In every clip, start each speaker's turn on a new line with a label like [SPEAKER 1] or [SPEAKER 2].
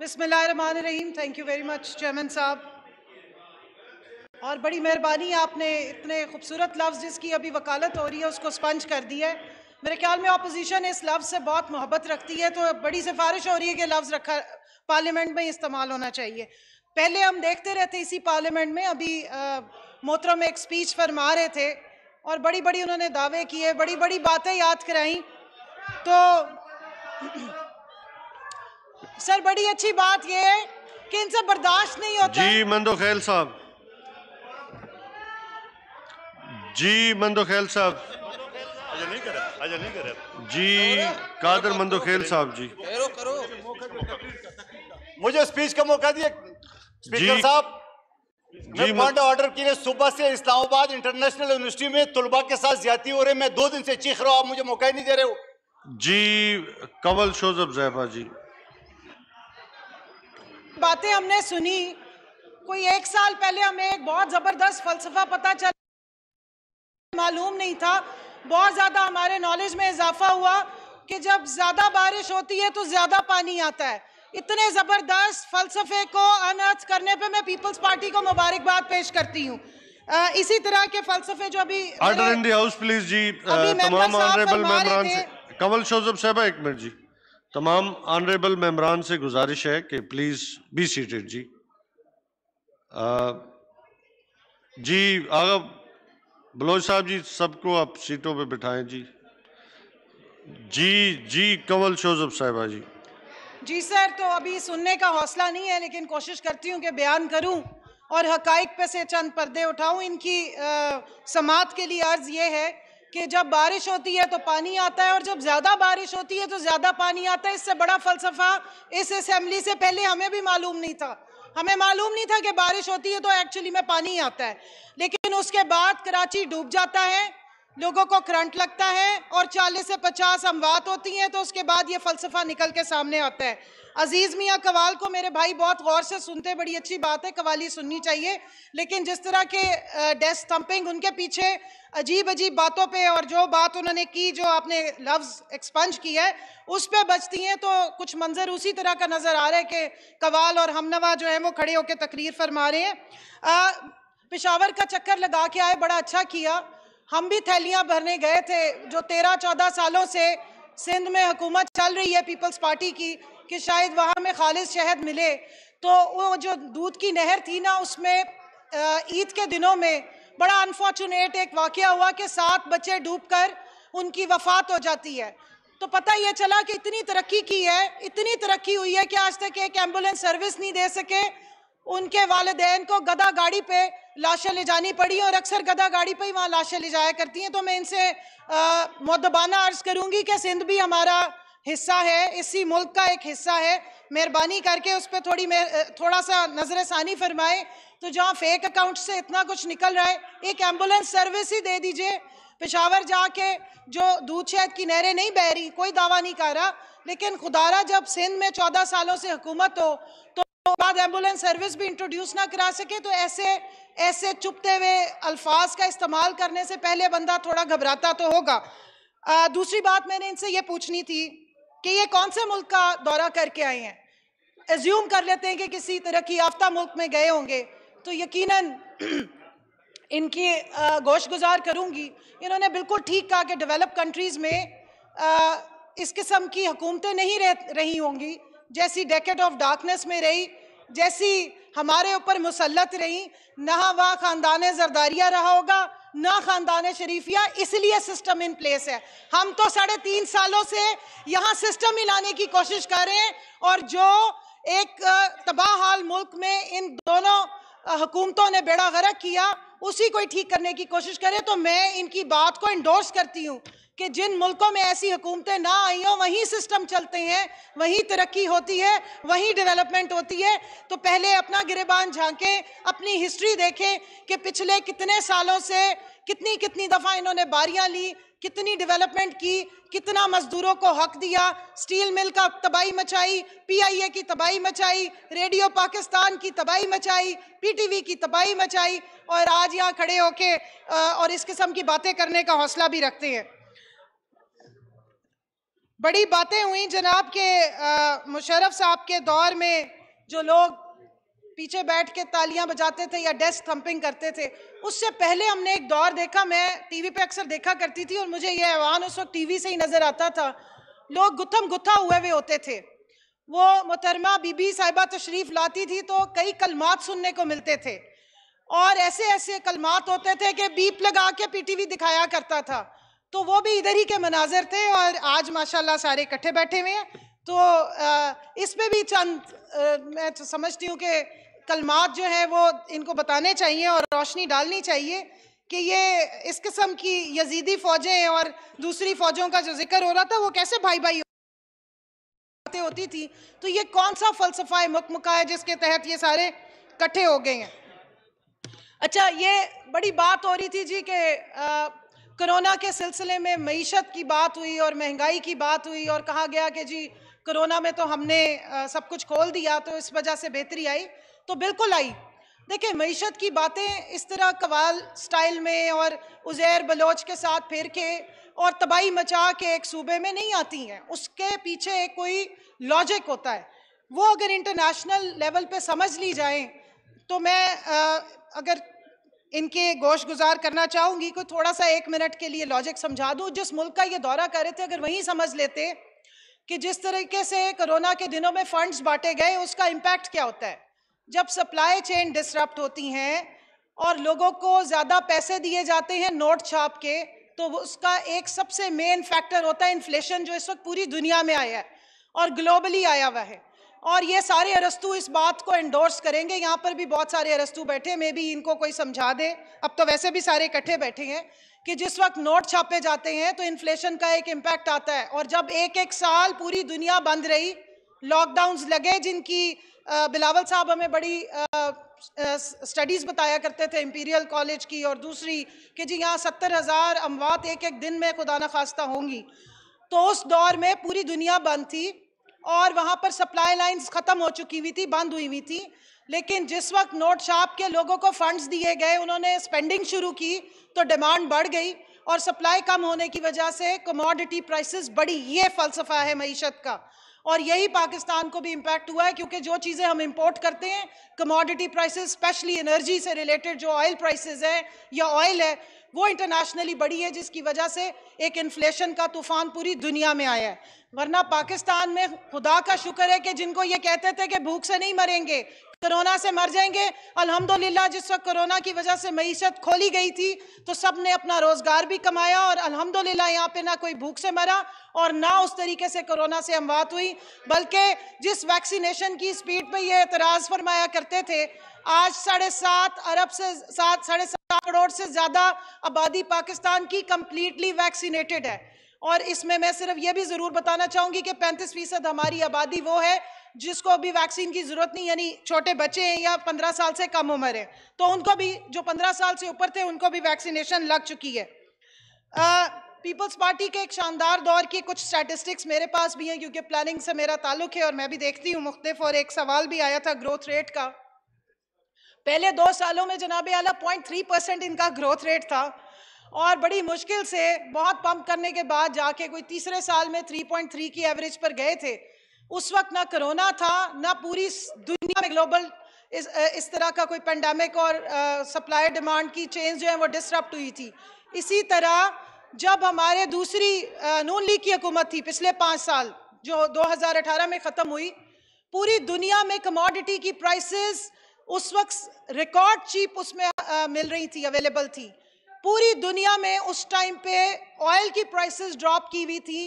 [SPEAKER 1] Rahim thank you very much chairman साहब और बड़ी मेहरबानी आपने इतने खूबसूरत लफ्ज़ जिसकी अभी वकालत हो रही है उसको स्पंज कर दिया है मेरे ख्याल में अपोजिशन इस लफ्ज़ से बहुत मोहब्बत रखती है तो बड़ी सिफारिश हो रही है कि लफ्ज़ रखा पार्लियामेंट में इस्तेमाल होना चाहिए पहले हम देखते रहते इसी पार्लियामेंट में अभी मोहतरम एक स्पीच फरमा रहे थे और बड़ी बड़ी उन्होंने दावे किए बड़ी बड़ी बातें याद कराई तो सर बड़ी अच्छी बात यह है कि इनसे बर्दाश्त नहीं
[SPEAKER 2] होता जी मंदो खेल साहब जी मंदो खेल साहब जी कादर मंदो खेल साहब जी करो मुझे स्पीच का मौका दिए स्पीकर साहब जी मांडा ऑर्डर के लिए सुबह से इस्लामाबाद इंटरनेशनल यूनिवर्सिटी में तुलबा के साथ ज्यादा हो रही मैं दो दिन से चीख रहा हूँ आप मुझे मौका ही नहीं दे रहे हो जी कंवल शोजब जैफा जी
[SPEAKER 1] बातें हमने सुनी कोई एक साल पहले हमें एक बहुत ज़बरदस्त फलसफा पता चला मालूम नहीं था बहुत ज़्यादा हमारे नॉलेज में इजाफा हुआ कि जब ज़्यादा बारिश होती है तो ज़्यादा पानी आता है इतने ज़बरदस्त फलसफे को अनर्थ करने पे मैं पीपल्स पार्टी को मुबारकबाद पेश करती हूँ इसी तरह के फलसफे जो अभी
[SPEAKER 2] हाउस प्लीज जी तमाम ऑनरेबल मेंबरान कमल शोजब साहब एक मिनट जी तमाम ऑनरेबल मेम्बरान से गुजारिश है कि प्लीज़ बी सीटेड जी आ, जी आगा बलोच साहब जी सबको आप सीटों पे बिठाएं जी जी जी कंवल शोजफ साहिबा जी
[SPEAKER 1] जी सर तो अभी सुनने का हौसला नहीं है लेकिन कोशिश करती हूँ कि बयान करूँ और हकाइक पे से चंद पर्दे उठाऊँ इनकी समात के लिए अर्ज़ ये है कि जब बारिश होती है तो पानी आता है और जब ज़्यादा बारिश होती है तो ज़्यादा पानी आता है इससे बड़ा फलसफा इस असेंबली से पहले हमें भी मालूम नहीं था हमें मालूम नहीं था कि बारिश होती है तो एक्चुअली में पानी आता है लेकिन उसके बाद कराची डूब जाता है लोगों को करंट लगता है और 40 से 50 अमवात होती हैं तो उसके बाद ये फ़लसफ़ा निकल के सामने आता है अजीज़ मियाँ कवाल को मेरे भाई बहुत गौर से सुनते बड़ी अच्छी बात है कवाली सुननी चाहिए लेकिन जिस तरह के डेस्क थम्पिंग उनके पीछे अजीब अजीब बातों पे और जो बात उन्होंने की जो आपने लफ्ज़ एक्सपंज किया है उस पर बचती हैं तो कुछ मंजर उसी तरह का नज़र आ रहा है कि कवाल और हमनवा जो है वो खड़े होकर तकरीर फरमा रहे हैं पिशावर का चक्कर लगा के आए बड़ा अच्छा किया हम भी थैलियां भरने गए थे जो तेरह चौदह सालों से सिंध में हुकूमत चल रही है पीपल्स पार्टी की कि शायद वहाँ में खालिद शहद मिले तो वो जो दूध की नहर थी ना उसमें ईद के दिनों में बड़ा अनफॉर्चुनेट एक वाक़ हुआ कि सात बच्चे डूबकर उनकी वफात हो जाती है तो पता यह चला कि इतनी तरक्की की है इतनी तरक्की हुई है कि आज तक एक एम्बुलेंस सर्विस नहीं दे सके उनके वालदेन को गदा गाड़ी पे लाशें ले जानी पड़ी और अक्सर गदा गाड़ी पे ही वहाँ लाशें ले जाया करती हैं तो मैं इनसे मदबाना अर्ज़ करूँगी कि सिंध भी हमारा हिस्सा है इसी मुल्क का एक हिस्सा है मेहरबानी करके उस पर थोड़ी थोड़ा सा नज़र षानी फरमाएँ तो जहाँ फेक अकाउंट से इतना कुछ निकल रहा है एक एम्बुलेंस सर्विस ही दे दीजिए पेशावर जाके जो दूध शहद की नहरें नहीं बह रही कोई दावा नहीं कर रहा लेकिन खुदारा जब सिंध में चौदह सालों से हुकूमत हो तो तो बाद एम्बुलेंस सर्विस भी इंट्रोड्यूस ना करा सके तो ऐसे ऐसे चुपते हुए अल्फाज का इस्तेमाल करने से पहले बंदा थोड़ा घबराता तो होगा आ, दूसरी बात मैंने इनसे ये पूछनी थी कि ये कौन से मुल्क का दौरा करके आए हैं एज्यूम कर लेते हैं कि किसी तरह याफ्ता मुल्क में गए होंगे तो यकीन इनकी गोश गुजार करूँगी इन्होंने बिल्कुल ठीक कहा कि डेवलप कंट्रीज़ में आ, इस किस्म की हुकूमतें नहीं रह रही होंगी जैसी डेकेट ऑफ डार्कनेस में रही जैसी हमारे ऊपर मुसलत रही ना वह ख़ानदान जरदारिया रहा होगा ना ख़ानदान शरीफिया इसलिए सिस्टम इन प्लेस है हम तो साढ़े तीन सालों से यहाँ सिस्टम ही लाने की कोशिश कर रहे हैं और जो एक तबाह हाल मुल्क में इन दोनों हुकूमतों ने बेड़ा गर्क किया उसी को ठीक करने की कोशिश करें तो मैं इनकी बात को इंडोर्स करती हूँ कि जिन मुल्कों में ऐसी हुकूमतें ना आई हों वहीं सिस्टम चलते हैं वहीं तरक्की होती है वहीं डेवलपमेंट होती है तो पहले अपना गिरेबान झांकें अपनी हिस्ट्री देखें कि पिछले कितने सालों से कितनी कितनी दफ़ा इन्होंने बारियां ली कितनी डेवलपमेंट की कितना मजदूरों को हक दिया स्टील मिल का तबाही मचाई पीआईए की तबाही मचाई रेडियो पाकिस्तान की तबाही मचाई पीटीवी की तबाही मचाई और आज यहाँ खड़े होके और इस किस्म की बातें करने का हौसला भी रखते हैं बड़ी बातें हुई जनाब के मुशरफ साहब के दौर में जो लोग पीछे बैठ के तालियां बजाते थे या डेस्क थंपिंग करते थे उससे पहले हमने एक दौर देखा मैं टीवी पे अक्सर देखा करती थी और मुझे ये ऐवान उस वक्त टीवी से ही नज़र आता था लोग गुथम गुथा हुए हुए होते थे वो मुतरमा बीबी साहिबा तशरीफ़ लाती थी तो कई कलमात सुनने को मिलते थे और ऐसे ऐसे कलमात होते थे कि बीप लगा के पीटीवी दिखाया करता था तो वो भी इधर ही के मनाजर थे और आज माशाल्लाह सारे इकट्ठे बैठे हुए हैं तो इसमें भी चंद मैं तो समझती हूँ कि कलमात जो हैं वो इनको बताने चाहिए और रोशनी डालनी चाहिए कि ये इस किस्म की यजीदी फ़ौजें और दूसरी फ़ौजों का जो जिक्र हो रहा था वो कैसे भाई भाई बातें होती थी तो ये कौन सा फ़लसफ़ा मुकमका है जिसके तहत ये सारे इकट्ठे हो गए हैं अच्छा ये बड़ी बात हो रही थी जी कि कोरोना के सिलसिले में मीशत की बात हुई और महंगाई की बात हुई और कहा गया कि जी कोरोना में तो हमने सब कुछ खोल दिया तो इस वजह से बेहतरी आई तो बिल्कुल आई देखिए मीशत की बातें इस तरह कवाल स्टाइल में और उजैर बलोच के साथ फिर के और तबाही मचा के एक सूबे में नहीं आती हैं उसके पीछे कोई लॉजिक होता है वो अगर इंटरनेशनल लेवल पे समझ ली जाए तो मैं आ, अगर इनके गोश गुजार करना चाहूंगी को थोड़ा सा एक मिनट के लिए लॉजिक समझा दूं जिस मुल्क का ये दौरा कर रहे थे अगर वहीं समझ लेते कि जिस तरीके से कोरोना के दिनों में फंड्स बांटे गए उसका इम्पैक्ट क्या होता है जब सप्लाई चेन डिसरप्ट होती हैं और लोगों को ज़्यादा पैसे दिए जाते हैं नोट छाप के तो उसका एक सबसे मेन फैक्टर होता है इन्फ्लेशन जो इस वक्त पूरी दुनिया में आया है और ग्लोबली आया हुआ है और ये सारे अरस्तु इस बात को एंडोर्स करेंगे यहाँ पर भी बहुत सारे अरस्तु बैठे मे भी इनको कोई समझा दे अब तो वैसे भी सारे इकट्ठे बैठे हैं कि जिस वक्त नोट छापे जाते हैं तो इन्फ्लेशन का एक इम्पैक्ट आता है और जब एक एक साल पूरी दुनिया बंद रही लॉकडाउन लगे जिनकी बिलावल साहब हमें बड़ी स्टडीज़ बताया करते थे इम्पीरियल कॉलेज की और दूसरी कि जी यहाँ सत्तर हज़ार अमवात एक एक दिन में खुदा न खास्ता होंगी तो उस दौर में पूरी दुनिया बंद थी और वहाँ पर सप्लाई लाइंस ख़त्म हो चुकी हुई थी बंद हुई हुई थी लेकिन जिस वक्त नोट शाप के लोगों को फंड्स दिए गए उन्होंने स्पेंडिंग शुरू की तो डिमांड बढ़ गई और सप्लाई कम होने की वजह से कमोडिटी प्राइसेस बढ़ी ये फ़लसफ़ा है मीशत का और यही पाकिस्तान को भी इम्पैक्ट हुआ है क्योंकि जो चीज़ें हम इम्पोर्ट करते हैं कमोडिटी प्राइसेस स्पेशली एनर्जी से रिलेटेड जो ऑयल प्राइसेस है या ऑयल है वो इंटरनेशनली बड़ी है जिसकी वजह से एक इन्फ्लेशन का तूफान पूरी दुनिया में आया है वरना पाकिस्तान में खुदा का शुक्र है कि जिनको ये कहते थे कि भूख से नहीं मरेंगे कोरोना से मर जाएंगे अल्हम्दुलिल्लाह जिस वक्त कोरोना की वजह से मीशत खोली गई थी तो सब ने अपना रोज़गार भी कमाया और अल्हम्दुलिल्लाह यहाँ पे ना कोई भूख से मरा और ना उस तरीके से कोरोना से अमवात हुई बल्कि जिस वैक्सीनेशन की स्पीड पे ये एतराज़ फरमाया करते थे आज साढ़े सात अरब से सात साढ़े सात करोड़ से ज़्यादा आबादी पाकिस्तान की कम्प्लीटली वैक्सीनेटेड है और इसमें मैं सिर्फ ये भी ज़रूर बताना चाहूँगी कि पैंतीस फीसद हमारी आबादी वो है जिसको अभी वैक्सीन की ज़रूरत नहीं यानी छोटे बच्चे हैं या पंद्रह साल से कम उम्र है तो उनको भी जो पंद्रह साल से ऊपर थे उनको भी वैक्सीनेशन लग चुकी है पीपल्स पार्टी के एक शानदार दौर की कुछ स्टैटिस्टिक्स मेरे पास भी हैं क्योंकि प्लानिंग से मेरा ताल्लुक है और मैं भी देखती हूँ मुख्तफ और एक सवाल भी आया था ग्रोथ रेट का पहले दो सालों में जनाब आला पॉइंट थ्री परसेंट इनका ग्रोथ रेट था और बड़ी मुश्किल से बहुत पंप करने के बाद जाके कोई तीसरे साल में थ्री पॉइंट थ्री की एवरेज पर गए थे उस वक्त ना कोरोना था ना पूरी दुनिया में ग्लोबल इस इस तरह का कोई पेंडेमिक और सप्लाई डिमांड की चेंज जो है वो डिस्टरप्ट हुई थी इसी तरह जब हमारे दूसरी नून लीग की हुकूमत थी पिछले पाँच साल जो 2018 में ख़त्म हुई पूरी दुनिया में कमोडिटी की प्राइसेस उस वक्त रिकॉर्ड चीप उसमें आ, मिल रही थी अवेलेबल थी पूरी दुनिया में उस टाइम पे ऑयल की प्राइसेस ड्रॉप की हुई थी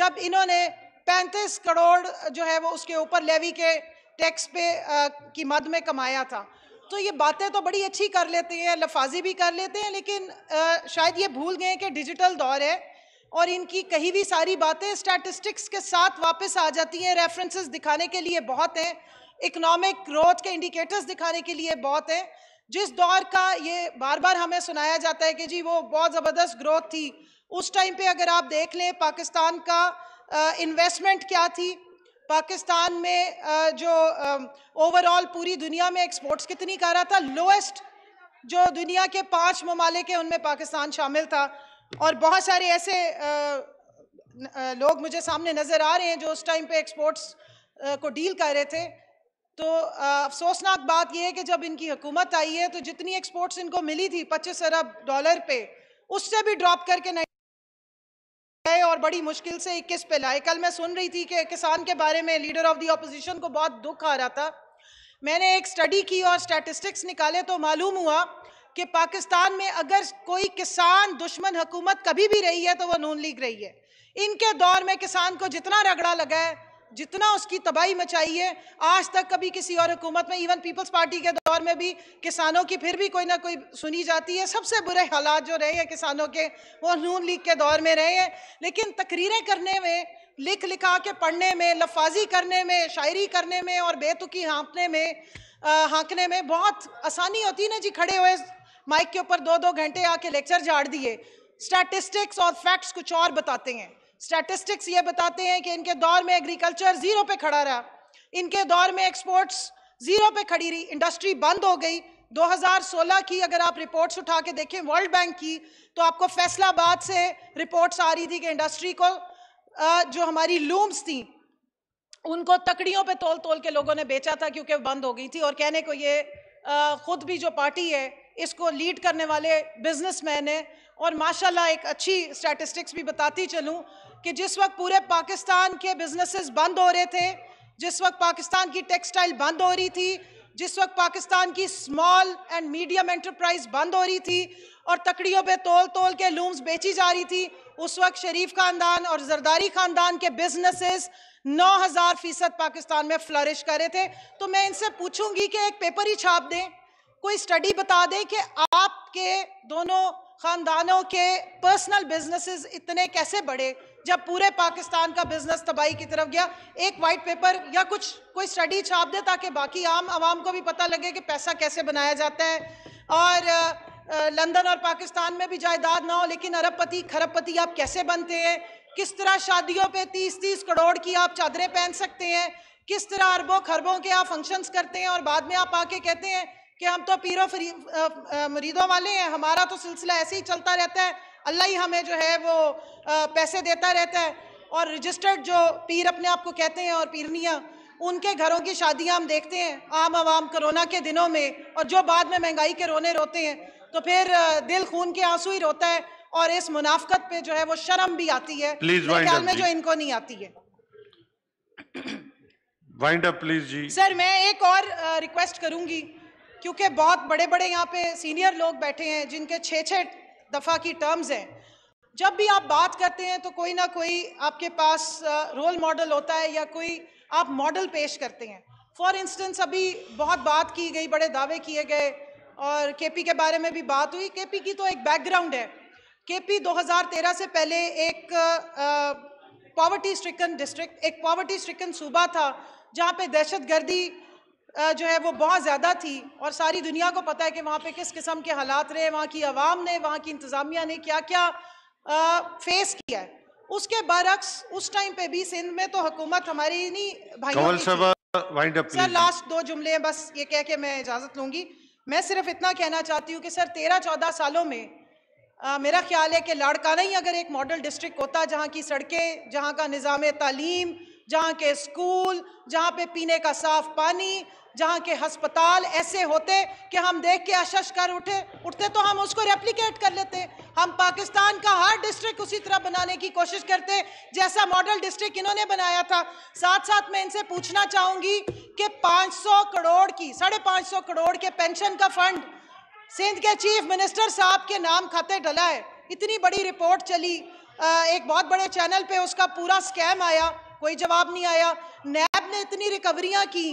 [SPEAKER 1] जब इन्होंने 35 करोड़ जो है वो उसके ऊपर लेवी के टैक्स पे आ, की मद में कमाया था तो ये बातें तो बड़ी अच्छी कर लेते हैं लफाजी भी कर लेते हैं लेकिन आ, शायद ये भूल गए कि डिजिटल दौर है और इनकी कही भी सारी बातें स्टैटिस्टिक्स के साथ वापस आ जाती हैं रेफरेंसेस दिखाने के लिए बहुत हैं इकोनॉमिक ग्रोथ के इंडिकेटर्स दिखाने के लिए बहुत हैं जिस दौर का ये बार बार हमें सुनाया जाता है कि जी वो बहुत ज़बरदस्त ग्रोथ थी उस टाइम पे अगर आप देख लें पाकिस्तान का इन्वेस्टमेंट क्या थी पाकिस्तान में आ, जो ओवरऑल पूरी दुनिया में एक्सपोर्ट्स कितनी कर रहा था लोएस्ट जो दुनिया के पांच ममालिक उनमें पाकिस्तान शामिल था और बहुत सारे ऐसे लोग मुझे सामने नज़र आ रहे हैं जो उस टाइम पे एक्सपोर्ट्स को डील कर रहे थे तो अफसोसनाक बात यह है कि जब इनकी हुकूमत आई है तो जितनी एक्सपोर्ट्स इनको मिली थी पच्चीस अरब डॉलर पे उससे भी ड्रॉप करके गए और बड़ी मुश्किल से इक्कीस पे लाए कल मैं सुन रही थी कि किसान के बारे में लीडर ऑफ दी अपोजिशन को बहुत दुख आ रहा था मैंने एक स्टडी की और स्टैटिस्टिक्स निकाले तो मालूम हुआ कि पाकिस्तान में अगर कोई किसान दुश्मन हुकूमत कभी भी रही है तो वह नून लीग रही है इनके दौर में किसान को जितना रगड़ा लगा है जितना उसकी तबाही मचाई है आज तक कभी किसी और हुकूमत में इवन पीपल्स पार्टी के दौर में भी किसानों की फिर भी कोई ना कोई सुनी जाती है सबसे बुरे हालात जो रहे हैं किसानों के वो नून लीग के दौर में रहे हैं लेकिन तकरीरें करने में लिख लिखा के पढ़ने में लफाजी करने में शायरी करने में और बेतुकी हाँपने में हाँकने में बहुत आसानी होती है ना जी खड़े हुए माइक के ऊपर दो दो घंटे आके लेक्चर झाड़ दिए स्टैटिस्टिक्स और फैक्ट्स कुछ और बताते हैं स्टैटिस्टिक्स ये बताते हैं कि इनके दौर में एग्रीकल्चर जीरो पे खड़ा रहा इनके दौर में एक्सपोर्ट्स जीरो पे खड़ी रही इंडस्ट्री बंद हो गई 2016 की अगर आप रिपोर्ट्स उठा के देखें वर्ल्ड बैंक की तो आपको फैसलाबाद से रिपोर्ट्स आ रही थी कि इंडस्ट्री को जो हमारी लूम्स थी उनको तकड़ियों पे तोल तोल के लोगों ने बेचा था क्योंकि बंद हो गई थी और कहने को ये खुद भी जो पार्टी है इसको लीड करने वाले बिजनेसमैन हैं और माशाल्लाह एक अच्छी स्टैटिस्टिक्स भी बताती चलूं कि जिस वक्त पूरे पाकिस्तान के बिजनेसेस बंद हो रहे थे जिस वक्त पाकिस्तान की टेक्सटाइल बंद हो रही थी जिस वक्त पाकिस्तान की स्मॉल एंड मीडियम एंटरप्राइज बंद हो रही थी और तकड़ियों पे तोल तोल के लूम्स बेची जा रही थी उस वक्त शरीफ खानदान और जरदारी खानदान के बिजनेसेस 9000 फीसद पाकिस्तान में फ्लरिश कर रहे थे तो मैं इनसे पूछूंगी कि एक पेपर ही छाप दें कोई स्टडी बता दे कि आपके दोनों खानदानों के पर्सनल बिजनेसेस इतने कैसे बढ़े जब पूरे पाकिस्तान का बिजनेस तबाही की तरफ गया एक वाइट पेपर या कुछ कोई स्टडी छाप दे ताकि बाकी आम आवाम को भी पता लगे कि पैसा कैसे बनाया जाता है और लंदन और पाकिस्तान में भी जायदाद ना हो लेकिन अरबपति खरबपति आप कैसे बनते हैं किस तरह शादियों पे तीस तीस करोड़ की आप चादरें पहन सकते हैं किस तरह अरबों खरबों के आप फंक्शंस करते हैं और बाद में आप आके कहते हैं कि हम तो पीरों मरीदों वाले हैं हमारा तो सिलसिला ऐसे ही चलता रहता है अल्लाह ही हमें जो है वो पैसे देता रहता है और रजिस्टर्ड जो पीर अपने आप को कहते हैं और पीरनियाँ उनके घरों की शादियाँ हम देखते हैं आम आवाम कोरोना के दिनों में और जो बाद में महंगाई के रोने रोते हैं तो फिर दिल खून के आंसू ही रोता है और इस मुनाफ्त पे जो है वो शर्म भी आती है ख्याल में जो इनको नहीं आती है
[SPEAKER 2] वाइंड अप प्लीज जी सर
[SPEAKER 1] मैं एक और रिक्वेस्ट करूंगी क्योंकि बहुत बड़े बड़े यहाँ पे सीनियर लोग बैठे हैं जिनके छः छः दफ़ा की टर्म्स हैं जब भी आप बात करते हैं तो कोई ना कोई आपके पास रोल मॉडल होता है या कोई आप मॉडल पेश करते हैं फॉर इंस्टेंस अभी बहुत बात की गई बड़े दावे किए गए और केपी के बारे में भी बात हुई केपी की तो एक बैकग्राउंड है केपी 2013 से पहले एक पॉवर्टी स्ट्रिकन डिस्ट्रिक्ट एक पॉवर्टी स्ट्रिकन सूबा था जहाँ पे दहशतगर्दी जो है वो बहुत ज़्यादा थी और सारी दुनिया को पता है कि वहाँ पे किस किस्म के हालात रहे वहाँ की आवाम ने वहाँ की इंतज़ामिया ने क्या क्या फेस किया है उसके बरक्स उस टाइम पे भी सिंध में तो हुकूमत हमारी नहीं भाई
[SPEAKER 2] सर लास्ट
[SPEAKER 1] दो जुमले बस ये कह के मैं इजाज़त लूँगी मैं सिर्फ इतना कहना चाहती हूँ कि सर तेरह चौदह सालों में आ, मेरा ख्याल है कि लाड़काना ही अगर एक मॉडल डिस्ट्रिक्ट होता जहाँ की सड़कें जहाँ का निज़ाम तालीम जहाँ के स्कूल जहाँ पे पीने का साफ पानी जहाँ के हस्पताल ऐसे होते कि हम देख के अशश कर उठे उठते तो हम उसको रेप्लिकेट कर लेते हम पाकिस्तान का हर डिस्ट्रिक्ट उसी तरह बनाने की कोशिश करते जैसा मॉडल डिस्ट्रिक्ट इन्होंने बनाया था साथ साथ मैं इनसे पूछना चाहूँगी कि 500 करोड़ की साढ़े पाँच करोड़ के पेंशन का फंड सिंध के चीफ मिनिस्टर साहब के नाम खाते डला है इतनी बड़ी रिपोर्ट चली एक बहुत बड़े चैनल पर उसका पूरा स्कैम आया कोई जवाब नहीं आया नैब ने इतनी रिकवरियां की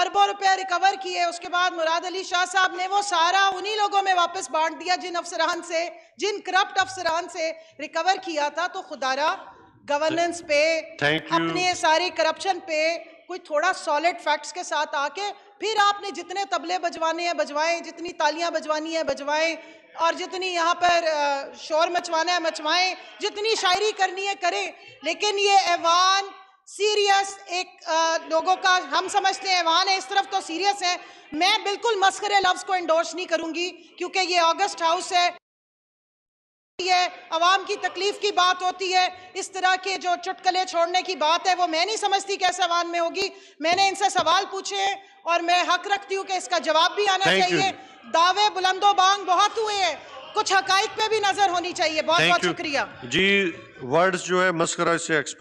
[SPEAKER 1] अरबों रुपया रिकवर किए उसके बाद मुराद अली शाह साहब ने वो सारा उन्हीं लोगों में वापस बांट दिया जिन अफसरान से जिन करप्ट अफसरान से रिकवर किया था तो खुदारा गवर्नेंस पे अपने सारे करप्शन पे कोई थोड़ा सॉलिड फैक्ट्स के साथ आके फिर आपने जितने तबले बजवाने हैं बजवाएं जितनी तालियां बजवानी है बजवाएं और जितनी यहाँ पर शोर मचवाना है मचवाएं जितनी शायरी करनी है करें लेकिन ये ऐवान सीरियस एक आ, लोगों का हम समझते हैं वहाँ इस तरफ तो सीरियस है मैं बिल्कुल मस्करे लफ्ज़ को इंडोर्स नहीं करूँगी क्योंकि ये ऑगस्ट हाउस है है आवाम की तकलीफ की बात होती है इस तरह के जो चुटकले छोड़ने की बात है वो मैं नहीं समझती कैसे अवान में होगी मैंने इनसे सवाल पूछे और मैं हक रखती हूँ कि इसका जवाब भी आना Thank चाहिए you. दावे बुलंदो बांग बहुत हुए हैं कुछ हक पे भी नजर होनी चाहिए बहुत Thank बहुत you. शुक्रिया
[SPEAKER 2] जी वर्ड्स जो है मस्करा से